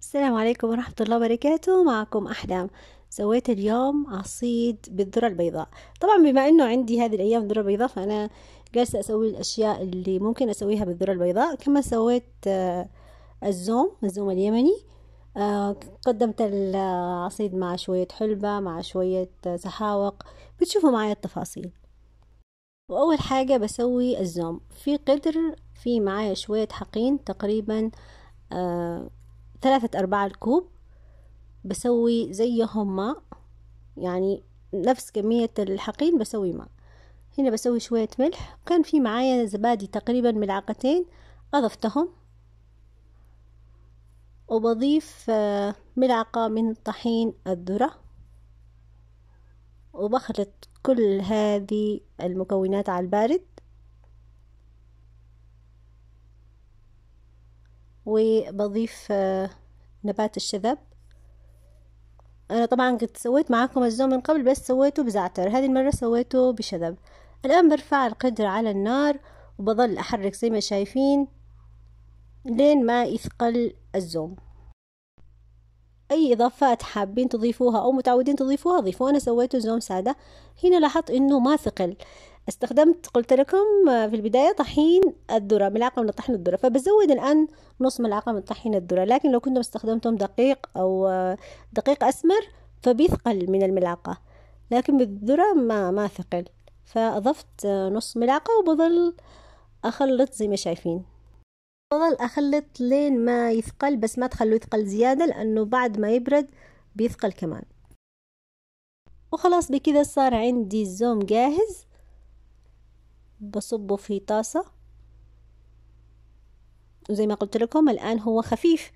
السلام عليكم ورحمة الله وبركاته معكم أحلام سويت اليوم عصيد بالذرة البيضاء طبعا بما أنه عندي هذه الأيام ذرة بيضاء فأنا جالسة أسوي الأشياء اللي ممكن أسويها بالذرة البيضاء كما سويت آه، الزوم الزوم اليمني آه، قدمت العصيد مع شوية حلبة مع شوية سحاوق بتشوفوا معي التفاصيل وأول حاجة بسوي الزوم في قدر في معايا شوية حقين تقريبا آه، ثلاثة أرباع الكوب بسوي زيهم ماء يعني نفس كمية الحقين بسوي ماء هنا بسوي شوية ملح كان في معايا زبادي تقريبا ملعقتين أضفتهم وبضيف آه، ملعقة من طحين الذرة وبخلط كل هذه المكونات على البارد وبضيف آه، نبات الشذب أنا طبعا قد سويت معاكم الزوم من قبل بس سويته بزعتر هذه المرة سويته بشذب الآن برفع القدر على النار وبظل أحرك زي ما شايفين لين ما يثقل الزوم أي إضافات حابين تضيفوها أو متعودين تضيفوها ضيفوا أنا سويته زوم سادة هنا لاحظت إنه ما ثقل استخدمت قلت لكم آه، في البداية طحين الذرة ملعقة من طحين الذرة فبزود الآن نص ملعقة من طحين الذرة لكن لو كنتم استخدمتم دقيق أو آه، دقيق أسمر فبيثقل من الملعقة لكن بالذرة ما ما ثقل فأضفت آه، نص ملعقة وبظل أخلط زي ما شايفين بظل أخلط لين ما يثقل بس ما تخلوه يثقل زيادة لأنه بعد ما يبرد بيثقل كمان وخلاص بكذا صار عندي الزوم جاهز بصبه في طاسة وزي ما قلت لكم الآن هو خفيف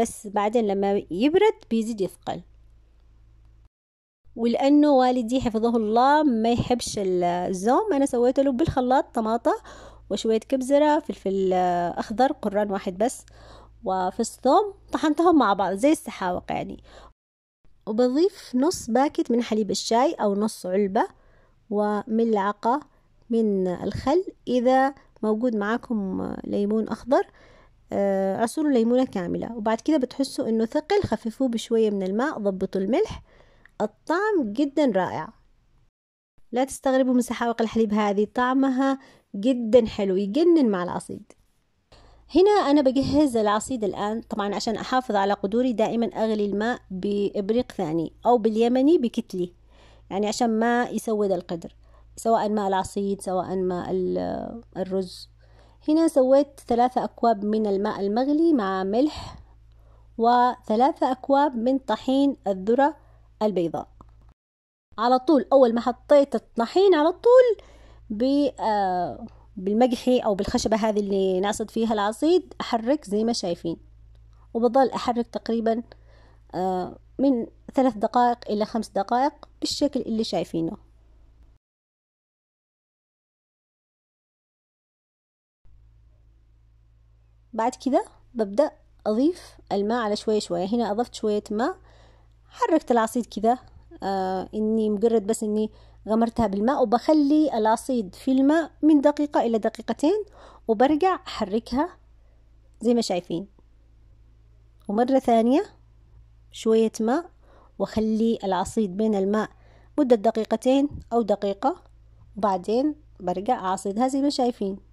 بس بعدين لما يبرد بيزيد يثقل ولأنه والدي حفظه الله ما يحبش الزوم أنا سويت له بالخلاط طماطة وشوية كبزرة فلفل أخضر قران واحد بس وفي الثوم طحنتهم مع بعض زي السحاوق يعني وبضيف نص باكت من حليب الشاي أو نص علبة وملعقة من الخل إذا موجود معاكم ليمون أخضر آه، عصروا ليمونة كاملة وبعد كده بتحسوا إنه ثقل خففوه بشوية من الماء ضبطوا الملح الطعم جدا رائع لا تستغربوا من سحاوق الحليب هذه طعمها جدا حلو يجنن مع العصيد هنا أنا بجهز العصيد الآن طبعا عشان أحافظ على قدوري دائما أغلي الماء بإبريق ثاني أو باليمني بكتلي يعني عشان ما يسود القدر سواء ماء العصيد سواء ماء الرز هنا سويت ثلاثة أكواب من الماء المغلي مع ملح وثلاثة أكواب من طحين الذرة البيضاء على طول أول ما حطيت الطحين على طول آه، بالمجحي أو بالخشبة هذه اللي نعصد فيها العصيد أحرك زي ما شايفين وبضل أحرك تقريبا آه، من ثلاث دقائق إلى خمس دقائق بالشكل اللي شايفينه بعد كده ببدأ أضيف الماء على شوية شوية هنا أضفت شوية ماء حركت العصيد كده آه إني مجرد بس إني غمرتها بالماء وبخلي العصيد في الماء من دقيقة إلى دقيقتين وبرجع أحركها زي ما شايفين ومرة ثانية شوية ماء وخلي العصيد بين الماء مدة دقيقتين أو دقيقة وبعدين برجع أعصيدها زي ما شايفين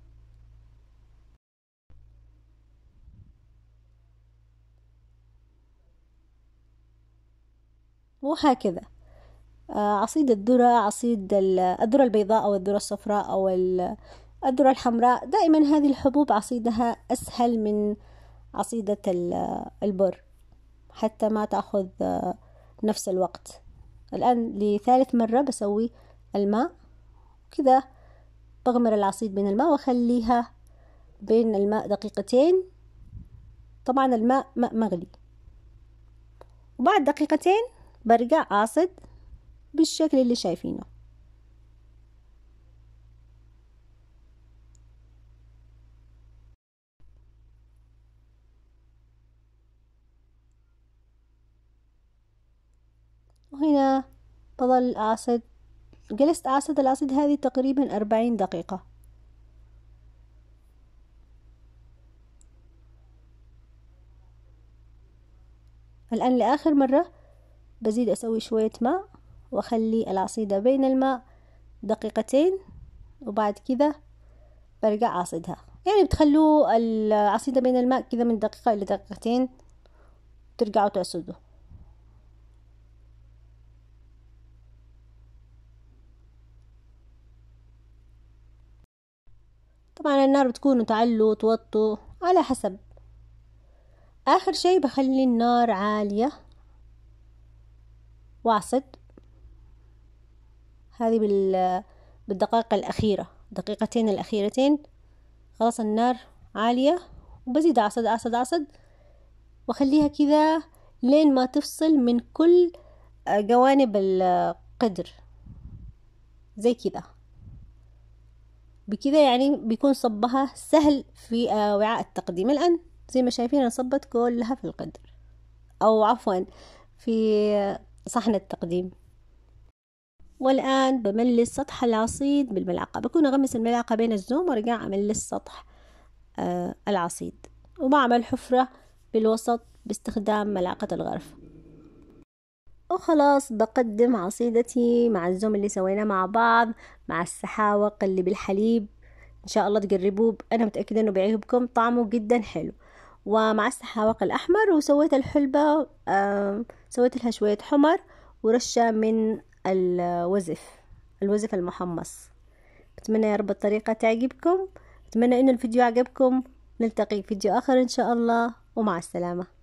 وهكذا آه، عصيد الذرة عصيد الذرة البيضاء أو الذرة الصفراء أو الذرة الحمراء دائما هذه الحبوب عصيدها أسهل من عصيدة البر حتى ما تأخذ آه، نفس الوقت الآن لثالث مرة بسوي الماء كذا بغمر العصيد من الماء وأخليها بين الماء دقيقتين طبعا الماء ماء مغلي وبعد دقيقتين برجع قاصد بالشكل اللي شايفينه وهنا بظل قاصد جلست قاصد العصيد هذه تقريبا أربعين دقيقة الآن لآخر مرة بزيد أسوي شوية ماء وأخلي العصيدة بين الماء دقيقتين وبعد كذا برجع أعصدها يعني بتخلو العصيدة بين الماء كذا من دقيقة إلى دقيقتين ترجعوا تعصدوا طبعا النار بتكونوا تعلوا وتوطوا على حسب آخر شي بخلي النار عالية واصد هذه بال بالدقائق الأخيرة دقيقتين الأخيرتين خلاص النار عالية وبزيد أعصد أعصد أعصد وأخليها كذا لين ما تفصل من كل آه، جوانب القدر زي كذا بكذا يعني بيكون صبها سهل في آه، وعاء التقديم الآن زي ما شايفين أنا صبت كلها في القدر أو عفوا في صحن التقديم والآن بملي السطح العصيد بالملعقة بكون أغمس الملعقة بين الزوم وأرجع أملي السطح آه، العصيد وبعمل حفرة بالوسط باستخدام ملعقة الغرفة وخلاص بقدم عصيدتي مع الزوم اللي سويناه مع بعض مع السحاوق اللي بالحليب ان شاء الله تجربوه انا متاكده انه بيعجبكم طعمه جدا حلو ومع السحاوق الأحمر وسويت الحلبة سويت لها شوية حمر ورشة من الوزف الوزف المحمص بتمنى يا رب الطريقة تعجبكم بتمنى إنه الفيديو عجبكم نلتقي في فيديو آخر إن شاء الله ومع السلامة